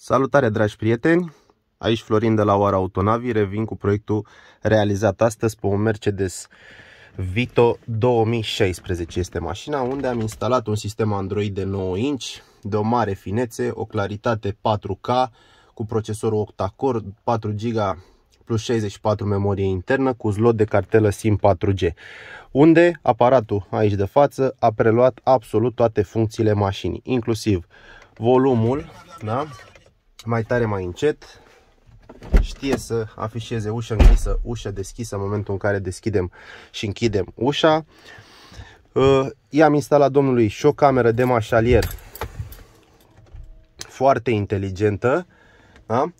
Salutare dragi prieteni! Aici Florin de la Oara Autonavi, revin cu proiectul realizat astăzi pe un Mercedes Vito 2016 este mașina unde am instalat un sistem Android de 9 inch de o mare finețe, o claritate 4K cu procesorul octa-core, 4 GB plus 64 memorie internă cu slot de cartelă SIM 4G, unde aparatul aici de față a preluat absolut toate funcțiile mașinii, inclusiv volumul, da? mai tare, mai încet. Știe să afișeze ușa închisă, ușa deschisă în momentul în care deschidem și închidem ușa. Uh, i-am instalat domnului și o cameră de mașalier foarte inteligentă, da?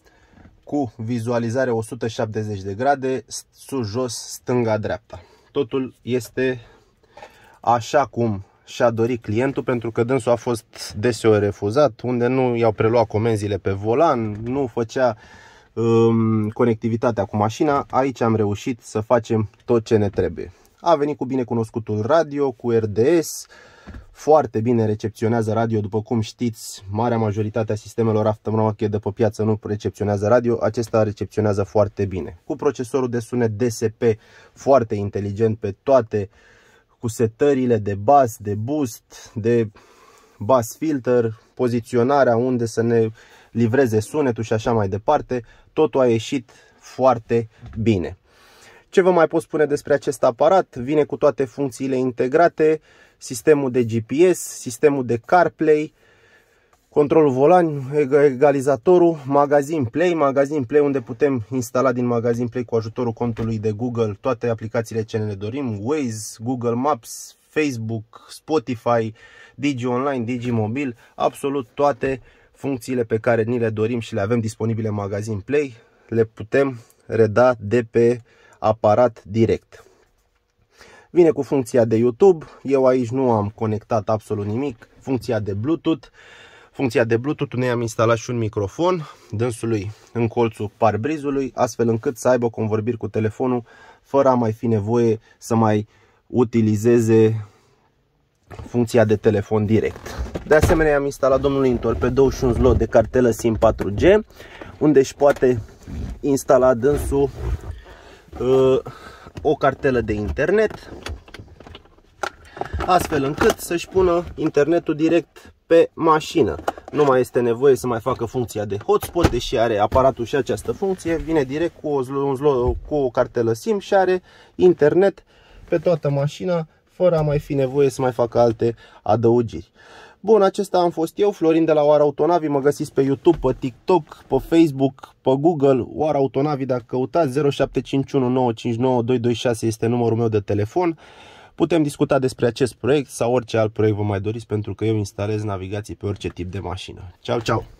cu vizualizare 170 de grade, sus, jos, stânga, dreapta. Totul este așa cum și-a dorit clientul pentru că dânsul a fost deseori refuzat, unde nu i-au preluat comenzile pe volan, nu făcea um, conectivitatea cu mașina. Aici am reușit să facem tot ce ne trebuie. A venit cu binecunoscutul radio, cu RDS, foarte bine recepționează radio, după cum știți, marea majoritate a sistemelor aftermarket de pe piață nu recepționează radio, acesta recepționează foarte bine. Cu procesorul de sunet DSP foarte inteligent pe toate uh, cu setările de bas, de boost, de bas filter, poziționarea unde să ne livreze sunetul și așa mai departe, totul a ieșit foarte bine. Ce vă mai pot spune despre acest aparat? Vine cu toate funcțiile integrate, sistemul de GPS, sistemul de CarPlay, controlul volan, egalizatorul, magazin Play, magazin Play unde putem instala din magazin Play cu ajutorul contului de Google toate aplicațiile ce ne dorim, Waze, Google Maps, Facebook, Spotify, Digi Online, Digi Mobil, absolut toate funcțiile pe care ni le dorim și le avem disponibile în magazin Play, le putem reda de pe aparat direct. Vine cu funcția de YouTube, eu aici nu am conectat absolut nimic, funcția de Bluetooth, funcția de Bluetooth noi am instalat și un microfon dânsului în colțul parbrizului, astfel încât să aibă convorbiri cu telefonul fără a mai fi nevoie să mai utilizeze funcția de telefon direct. De asemenea, am instalat domnului Intor pe 21 slot de cartelă SIM 4G, unde își poate instala dânsul uh, o cartelă de internet, astfel încât să-și pună internetul direct pe mașină. Nu mai este nevoie să mai facă funcția de hotspot, deși are aparatul și această funcție, vine direct cu o, un, cu o cartelă SIM și are internet pe toată mașina, fără a mai fi nevoie să mai facă alte adăugiri. Bun, acesta am fost eu, Florin de la Oara Autonavi, mă găsiți pe YouTube, pe TikTok, pe Facebook, pe Google, Oara Autonavi, dacă căutați 0751959226 este numărul meu de telefon. Putem discuta despre acest proiect sau orice alt proiect vă mai doriți pentru că eu instalez navigații pe orice tip de mașină. Ceau, ceau!